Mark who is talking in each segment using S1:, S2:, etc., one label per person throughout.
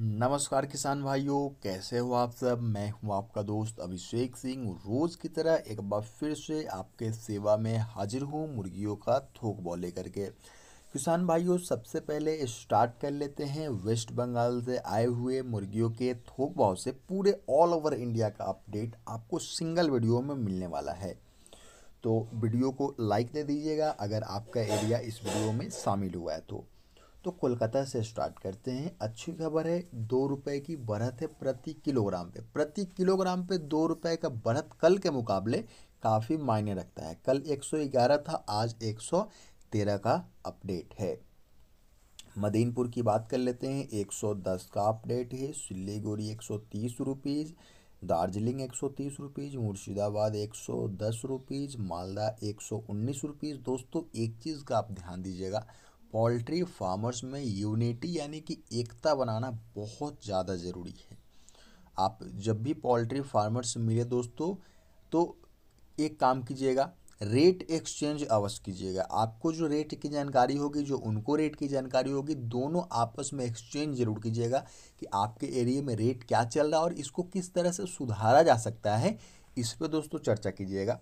S1: नमस्कार किसान भाइयों कैसे हो आप सब मैं हूं आपका दोस्त अभिषेक सिंह रोज़ की तरह एक बार फिर से आपके सेवा में हाजिर हूं मुर्गियों का थोक बॉ लेकर के किसान भाइयों सबसे पहले स्टार्ट कर लेते हैं वेस्ट बंगाल से आए हुए मुर्गियों के थोक भाव से पूरे ऑल ओवर इंडिया का अपडेट आपको सिंगल वीडियो में मिलने वाला है तो वीडियो को लाइक दे दीजिएगा अगर आपका एरिया इस वीडियो में शामिल हुआ है तो तो कोलकाता से स्टार्ट करते हैं अच्छी खबर है दो रुपये की बढ़त है प्रति किलोग्राम पे प्रति किलोग्राम पे दो रुपये का बढ़त कल के मुकाबले काफ़ी मायने रखता है कल 111 था आज 113 का अपडेट है मदीनपुर की बात कर लेते हैं 110 का अपडेट है सिलीगुड़ी एक सौ दार्जिलिंग एक सौ तीस रुपीज़ मुर्शिदाबाद एक सौ दस रुपीज़ मालदा एक सौ उन्नीस रुपीज़ दोस्तों एक चीज़ का आप ध्यान दीजिएगा पोल्ट्री फार्मर्स में यूनिटी यानी कि एकता बनाना बहुत ज़्यादा ज़रूरी है आप जब भी पोल्ट्री फार्मर्स मिले दोस्तों तो एक काम कीजिएगा रेट एक्सचेंज अवश्य कीजिएगा आपको जो रेट की जानकारी होगी जो उनको रेट की जानकारी होगी दोनों आपस में एक्सचेंज जरूर कीजिएगा कि आपके एरिया में रेट क्या चल रहा है और इसको किस तरह से सुधारा जा सकता है इस पर दोस्तों चर्चा कीजिएगा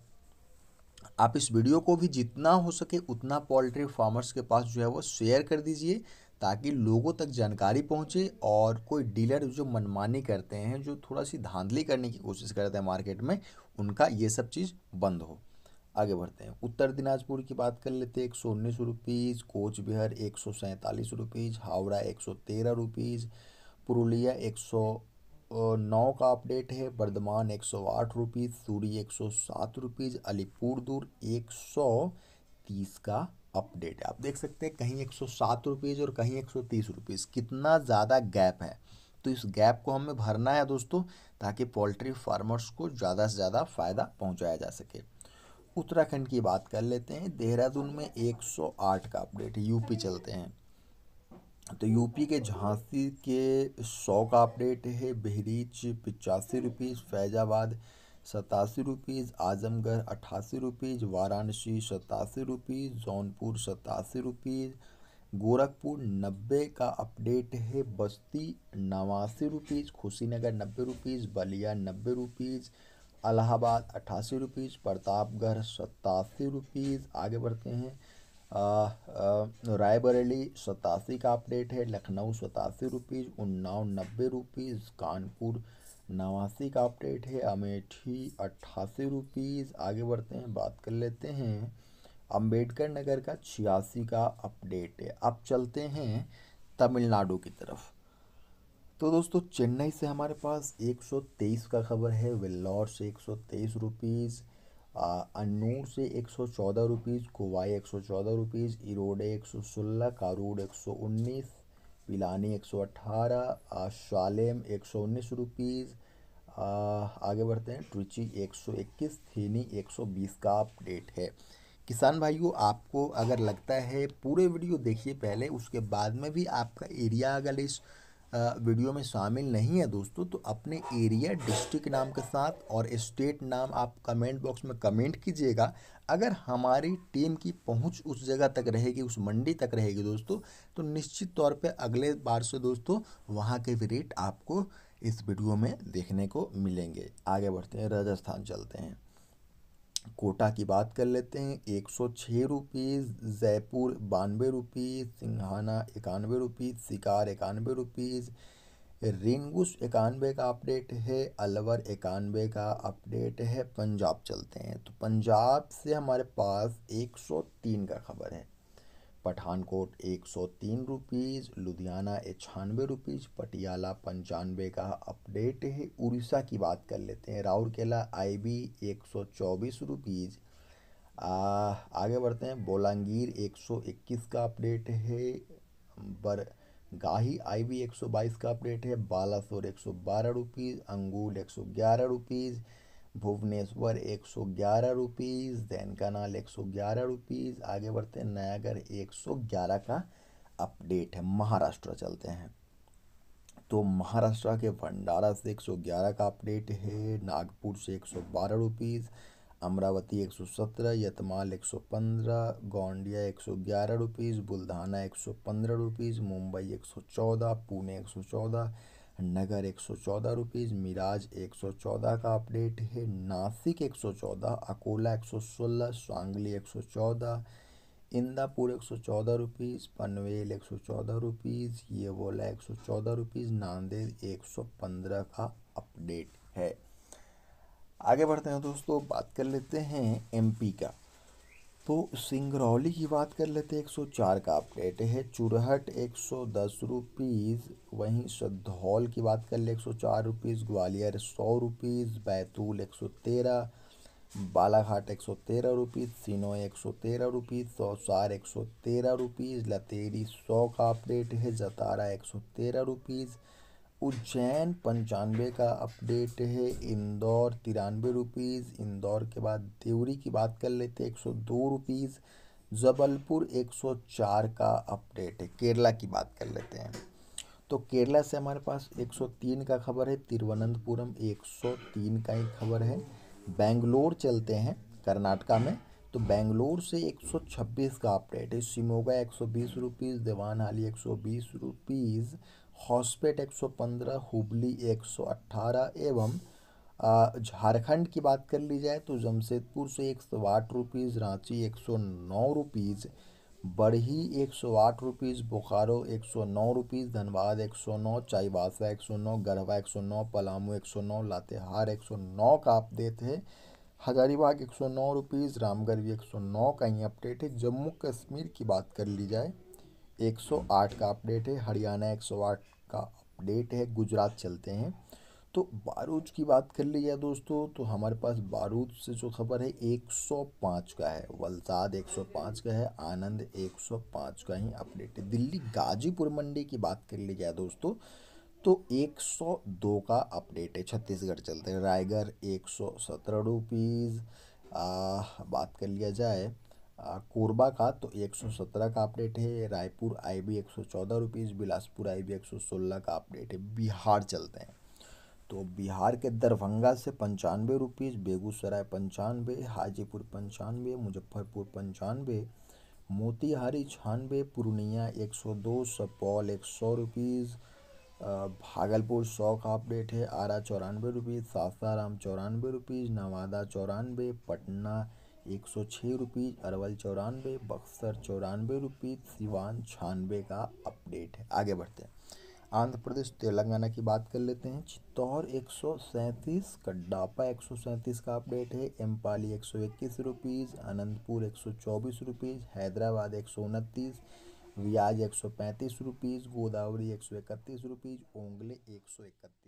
S1: आप इस वीडियो को भी जितना हो सके उतना पोल्ट्री फार्मर्स के पास जो है वो शेयर कर दीजिए ताकि लोगों तक जानकारी पहुंचे और कोई डीलर जो मनमानी करते हैं जो थोड़ा सी धांधली करने की कोशिश करते हैं मार्केट में उनका ये सब चीज़ बंद हो आगे बढ़ते हैं उत्तर दिनाजपुर की बात कर लेते हैं एक सौ उन्नीस रुपीज़ कोच बिहार एक सौ सैंतालीस रुपीज़ हावड़ा एक सौ तेरह रुपीज़ पुरुलिया एक सौ नौ का अपडेट है बर्धमान एक सौ आठ रुपीज़ सूरी एक सौ सात रुपीज़ अलीपुर दूर एक सौ तीस का अपडेट है आप देख सकते हैं कहीं एक सौ सात रुपीज़ और कहीं एक सौ तीस रुपीज़ कितना ज़्यादा गैप है तो इस गैप को हमें भरना है दोस्तों ताकि पोल्ट्री फार्मर्स को ज़्यादा से ज़्यादा फ़ायदा पहुंचाया जा सके उत्तराखंड की बात कर लेते हैं देहरादून में आठ का अपडेट यूपी चलते हैं तो यूपी के झांसी के सौ का अपडेट है बहरीच पचासी रुपीज़ फैज़ाबाद सतासी रुपीज़ आजमगढ़ अट्ठासी रुपीज़ वाराणसी सतासी रुपीज़ जौनपुर सतासी रुपीज़ गोरखपुर नब्बे का अपडेट है बस्ती नवासी रुपीज़ खुशीनगर नब्बे रुपीज़ बलिया नब्बे रुपीज़ अलाहाबाद अट्ठासी रुपीज़ प्रतापगढ़ सतासी रुपीज़ आगे बढ़ते हैं रायबरेली सतासी का अपडेट है लखनऊ सतासी रुपीज़ उन्नाव नब्बे रुपीज़ कानपुर नवासी का अपडेट है अमेठी अट्ठासी रुपीज़ आगे बढ़ते हैं बात कर लेते हैं अंबेडकर नगर का छियासी का अपडेट है अब चलते हैं तमिलनाडु की तरफ तो दोस्तों चेन्नई से हमारे पास 123 का खबर है वेल्लौर से एक सौ तेईस रुपीज़ अनूर से एक सौ चौदह रुपीज़ कोवाई एक सौ चौदह रुपीज़ इरोडे एक सौ सोलह कारूड एक सौ उन्नीस पिलानी एक सौ अट्ठारह शालेम एक सौ उन्नीस रुपीज़ आगे बढ़ते हैं ट्रिची एक सौ इक्कीस थीनी एक सौ बीस का अपडेट है किसान भाइयों आपको अगर लगता है पूरे वीडियो देखिए पहले उसके बाद में भी आपका एरिया अगर इस वीडियो में शामिल नहीं है दोस्तों तो अपने एरिया डिस्ट्रिक्ट नाम के साथ और स्टेट नाम आप कमेंट बॉक्स में कमेंट कीजिएगा अगर हमारी टीम की पहुंच उस जगह तक रहेगी उस मंडी तक रहेगी दोस्तों तो निश्चित तौर पे अगले बार से दोस्तों वहाँ के भी रेट आपको इस वीडियो में देखने को मिलेंगे आगे बढ़ते हैं राजस्थान चलते हैं कोटा की बात कर लेते हैं एक सौ छः रुपीज़ जयपुर बानवे रुपीज़ सिंघाना इक्यानवे रुपीज़ शिकार इक्यानवे रुपीज़ रिंगुस इक्यानवे का अपडेट है अलवर इक्यानवे का अपडेट है पंजाब चलते हैं तो पंजाब से हमारे पास एक सौ तीन का खबर है पठानकोट एक सौ तीन रुपीज़ लुधियाना छानवे रुपीज़ पटियाला पंचानवे का अपडेट है उड़ीसा की बात कर लेते हैं राउरकेला आई बी एक सौ चौबीस रुपीज़ आगे बढ़ते हैं बोलांगीर एक सौ इक्कीस का अपडेट है बर गाही बी एक सौ बाईस का अपडेट है बालासोर एक सौ बारह रुपीज़ अंगूल एक सौ ग्यारह रुपीज़ भुवनेश्वर एक सौ ग्यारह रुपीज़ दैन कनाल एक सौ ग्यारह रुपीज़ आगे बढ़ते हैं नयागढ़ एक सौ ग्यारह का अपडेट है महाराष्ट्र चलते हैं तो महाराष्ट्र के भंडारा से एक सौ ग्यारह का अपडेट है नागपुर से एक सौ बारह रुपीज़ अमरावती एक सौ सत्रह यतमाल एक सौ पंद्रह गोंडिया एक सौ ग्यारह रुपीज़ बुल्धाना एक सौ पंद्रह रुपीज़ मुंबई एक सौ चौदह पुणे एक सौ चौदह नगर एक सौ चौदह रुपीज़ मिराज एक सौ चौदह का अपडेट है नासिक एक सौ चौदह अकोला एक सौ सोलह सांगली एक सौ चौदह इंदापुर एक सौ चौदह रुपीज़ पनवेल एक सौ चौदह रुपीज़ ये बोला एक सौ चौदह रुपीज़ नांदेड़ एक सौ पंद्रह का अपडेट है आगे बढ़ते हैं दोस्तों बात कर लेते हैं एमपी का तो सिंगरौली की बात कर लेते हैं चार का अपडेट है चुरहट एक सौ दस रुपीज़ वहीं सद्धौल की बात कर ले एक सौ चार रुपीस ग्वालियर सौ रुपीस बैतूल एक सौ तेरह बालाघाट एक सौ 113 रुपीस सौ तेरह रुपीस सौसार एक सौ तेरह रुपीस लतेरी सौ का अपडेट है जतारा एक सौ तेरह रुपीज़ उज्जैन पंचानवे का अपडेट है इंदौर तिरानवे रुपीज़ इंदौर के बाद देवरी की बात कर लेते हैं एक सौ दो रुपीज़ जबलपुर एक सौ चार का अपडेट है केरला की बात कर लेते हैं तो केरला से हमारे पास एक सौ तीन का खबर है तिरुवनंतपुरम एक सौ तीन का एक खबर है बेंगलोर चलते हैं कर्नाटका में तो बेंगलोर से एक सौ छब्बीस का अपडेट है शिमोगा एक सौ बीस रुपीज़ देवानहाली एक सौ बीस रुपीज़ हॉस्पेट 115 हुबली 118 एवं झारखंड की बात कर ली जाए तो जमशेदपुर से एक सौ आठ रुपीज़ रांची एक सौ नौ रुपीज़ बड़ही एक सौ आठ रुपीज़ बोकारो एक सौ नौ रुपीज़ धनबाद एक सौ नौ चाईबासा एक सौ नौ गढ़वा एक सौ नौ पलामू एक सौ नौ लातेहार एक सौ नौ का अपडेट है हजारीबाग एक सौ नौ रुपीज़ रामगढ़ भी एक सौ नौ का ही अपडेट है जम्मू कश्मीर की बात कर ली जाए 108 का अपडेट है हरियाणा 108 का अपडेट है गुजरात चलते हैं तो बारूद की बात कर ली जाए दोस्तों तो हमारे पास बारूद से जो खबर है 105 का है वलसाद 105 का है आनंद 105 का ही अपडेट है दिल्ली गाजीपुर मंडी की बात कर ली जाए दोस्तों तो 102 का अपडेट है छत्तीसगढ़ चलते हैं रायगढ़ एक सौ बात कर लिया जाए कोरबा का तो 117 का अपडेट है रायपुर आई बी एक रुपीज़ बिलासपुर आई बी एक का अपडेट है बिहार चलते हैं तो बिहार के दरभंगा से पंचानवे रुपीज़ बेगूसराय पंचानवे हाजीपुर पंचानवे मुजफ्फरपुर पंचानवे मोतिहारी छानवे पूर्णिया 102 सुपौल एक सौ रुपीज़ भागलपुर सौ का अपडेट है आरा चौरानवे रुपीज़ सासाराम चौरानवे रुपीज़ नवादा चौरानवे पटना एक सौ छः रुपीज़ अरवल चौरानवे बक्सर चौरानवे रुपीज़ सिवान छानवे का अपडेट है आगे बढ़ते हैं आंध्र प्रदेश तेलंगाना की बात कर लेते हैं चित्तौर एक सौ सैंतीस कड्डापा एक सौ सैंतीस का अपडेट है एम्पाली एक सौ इक्कीस रुपीज़ अनंतपुर एक सौ चौबीस रुपीज़ हैदराबाद एक सौ उनतीस व्याज एक सौ पैंतीस रुपीज़ गोदावरी एक सौ इकतीस रुपीज़ ओंगले एक सौ इकतीस